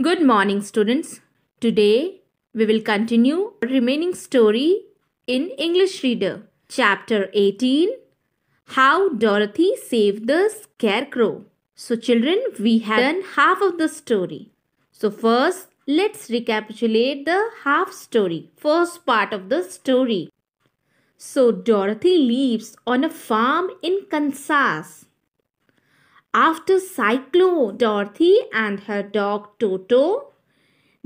Good morning students. Today we will continue remaining story in English Reader. Chapter 18 How Dorothy Saved the Scarecrow. So children, we have done half of the story. So first, let's recapitulate the half story, first part of the story. So Dorothy lives on a farm in Kansas. After Cyclo, Dorothy and her dog Toto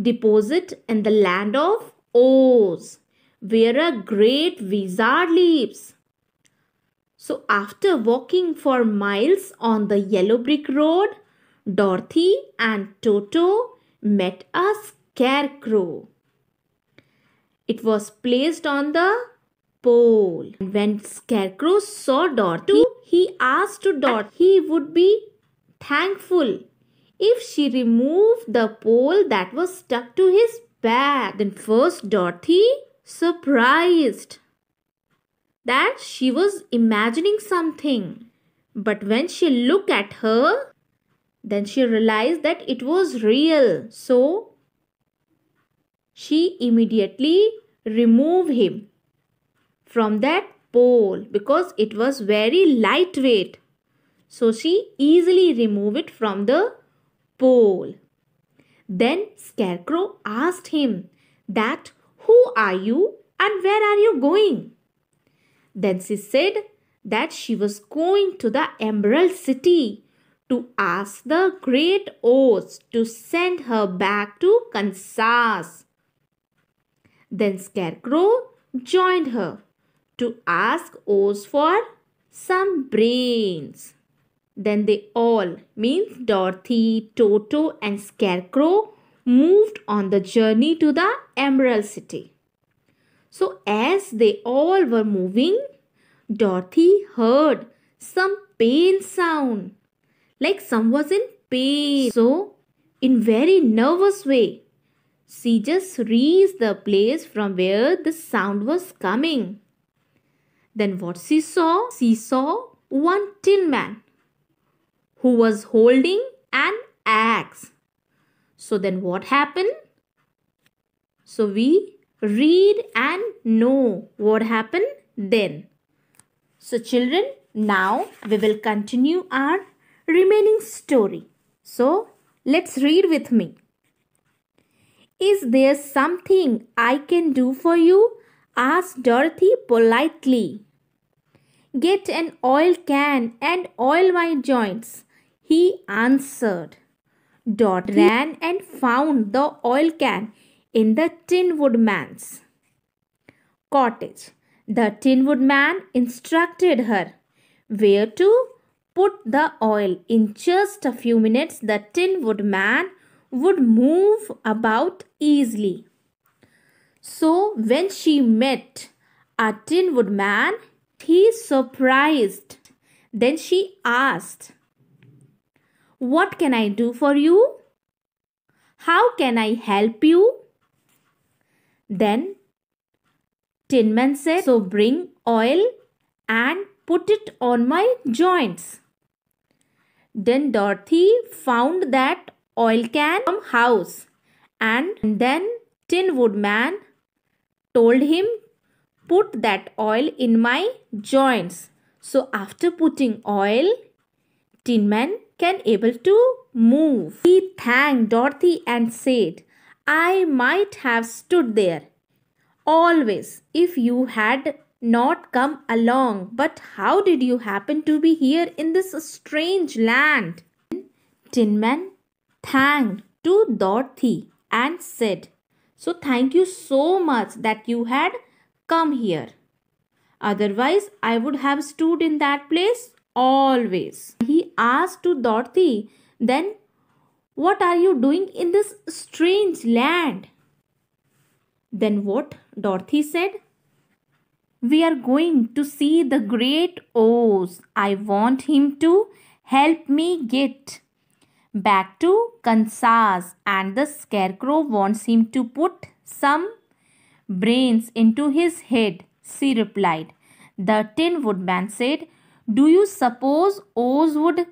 deposit in the land of Oz, where a great wizard lives. So, after walking for miles on the yellow brick road, Dorothy and Toto met a scarecrow. It was placed on the pole. When Scarecrow saw Dorothy, he asked to Dorothy he would be thankful if she removed the pole that was stuck to his back. Then first Dorothy surprised that she was imagining something. But when she looked at her, then she realized that it was real. So she immediately removed him from that pole because it was very lightweight. So she easily removed it from the pole. Then Scarecrow asked him that who are you and where are you going? Then she said that she was going to the Emerald City to ask the great Oz to send her back to Kansas. Then Scarecrow joined her to ask O's for some brains. Then they all, means Dorothy, Toto and Scarecrow, moved on the journey to the Emerald City. So as they all were moving, Dorothy heard some pain sound, like some was in pain. So, in very nervous way, she just reached the place from where the sound was coming. Then what she saw? She saw one tin man who was holding an axe. So then what happened? So we read and know what happened then. So children, now we will continue our remaining story. So let's read with me. Is there something I can do for you? asked Dorothy politely. Get an oil can and oil my joints. He answered. Dot hmm? ran and found the oil can in the Tin Woodman's cottage. The Tin Woodman instructed her where to put the oil. In just a few minutes, the Tin Woodman would move about easily. So, when she met a Tin Woodman, He's surprised. Then she asked, What can I do for you? How can I help you? Then Tinman said, So bring oil and put it on my joints. Then Dorothy found that oil can from house and then Tin Woodman told him put that oil in my joints. So after putting oil, Tin Man can able to move. He thanked Dorothy and said, I might have stood there always if you had not come along. But how did you happen to be here in this strange land? Tin Man thanked to Dorothy and said, So thank you so much that you had Come here. Otherwise, I would have stood in that place always. He asked to Dorothy, Then, what are you doing in this strange land? Then what? Dorothy said. We are going to see the great Oz. I want him to help me get back to Kansas and the scarecrow wants him to put some brains into his head, she replied. The Tin Woodman said, Do you suppose Oz, would,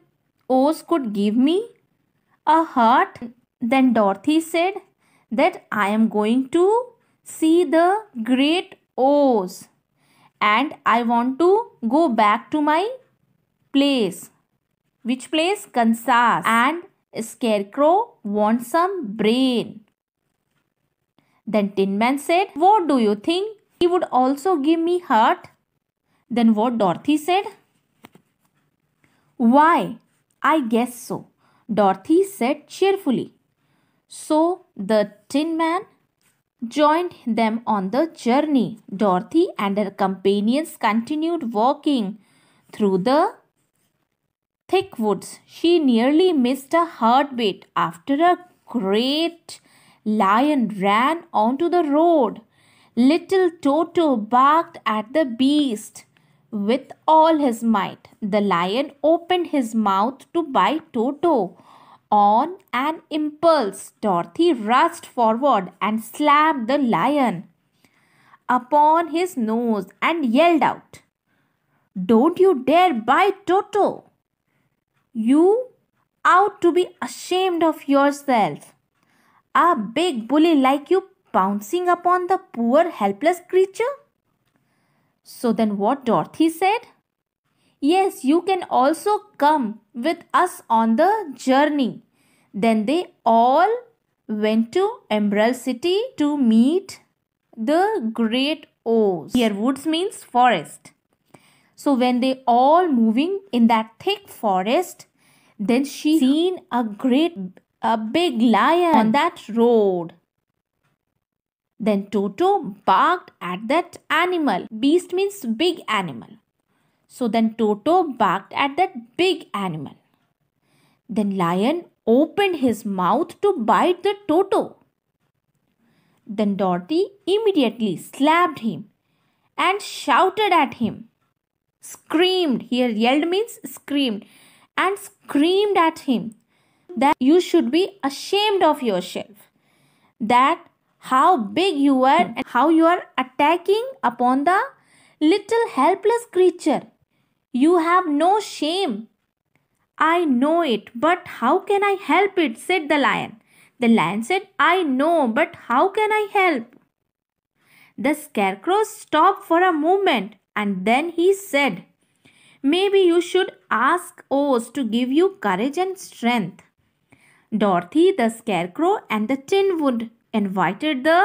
Oz could give me a heart? Then Dorothy said, That I am going to see the great Oz and I want to go back to my place. Which place? Kansas. And Scarecrow wants some brain. Then Tin Man said, What do you think? He would also give me heart? Then what Dorothy said? Why? I guess so, Dorothy said cheerfully. So the Tin Man joined them on the journey. Dorothy and her companions continued walking through the thick woods. She nearly missed a heartbeat after a great Lion ran onto the road. Little Toto barked at the beast. With all his might, the lion opened his mouth to bite Toto. On an impulse, Dorothy rushed forward and slapped the lion upon his nose and yelled out, Don't you dare bite Toto! You ought to be ashamed of yourself. A big bully like you pouncing upon the poor helpless creature? So then what Dorothy said? Yes, you can also come with us on the journey. Then they all went to Emerald City to meet the great Oz. Here woods means forest. So when they all moving in that thick forest, then she seen a great a big lion on that road. Then Toto barked at that animal. Beast means big animal. So then Toto barked at that big animal. Then lion opened his mouth to bite the Toto. Then Dorothy immediately slapped him and shouted at him. Screamed, here yelled means screamed, and screamed at him that you should be ashamed of yourself. That how big you are, and how you are attacking upon the little helpless creature. You have no shame. I know it, but how can I help it? said the lion. The lion said, I know, but how can I help? The scarecrow stopped for a moment and then he said, Maybe you should ask Oz to give you courage and strength. Dorothy, the Scarecrow, and the Tin Wood invited the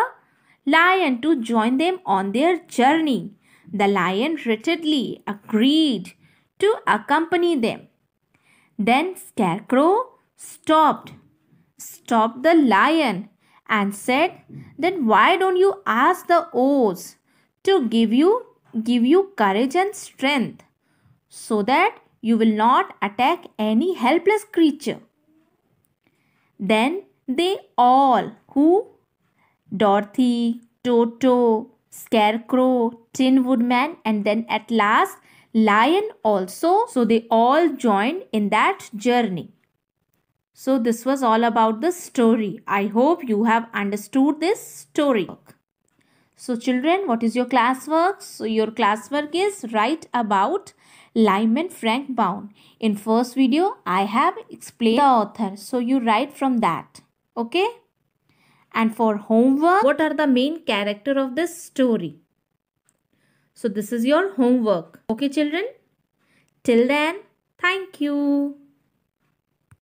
lion to join them on their journey. The lion readily agreed to accompany them. Then Scarecrow stopped, stopped the lion and said, Then why don't you ask the O's to give you give you courage and strength so that you will not attack any helpless creature? Then they all, who? Dorothy, Toto, Scarecrow, Tin Woodman, and then at last Lion also. So they all joined in that journey. So this was all about the story. I hope you have understood this story. So children, what is your classwork? So your classwork is write about Lyman Frank Baum. In first video, I have explained the author. So you write from that. Okay? And for homework, what are the main character of this story? So this is your homework. Okay children? Till then, thank you.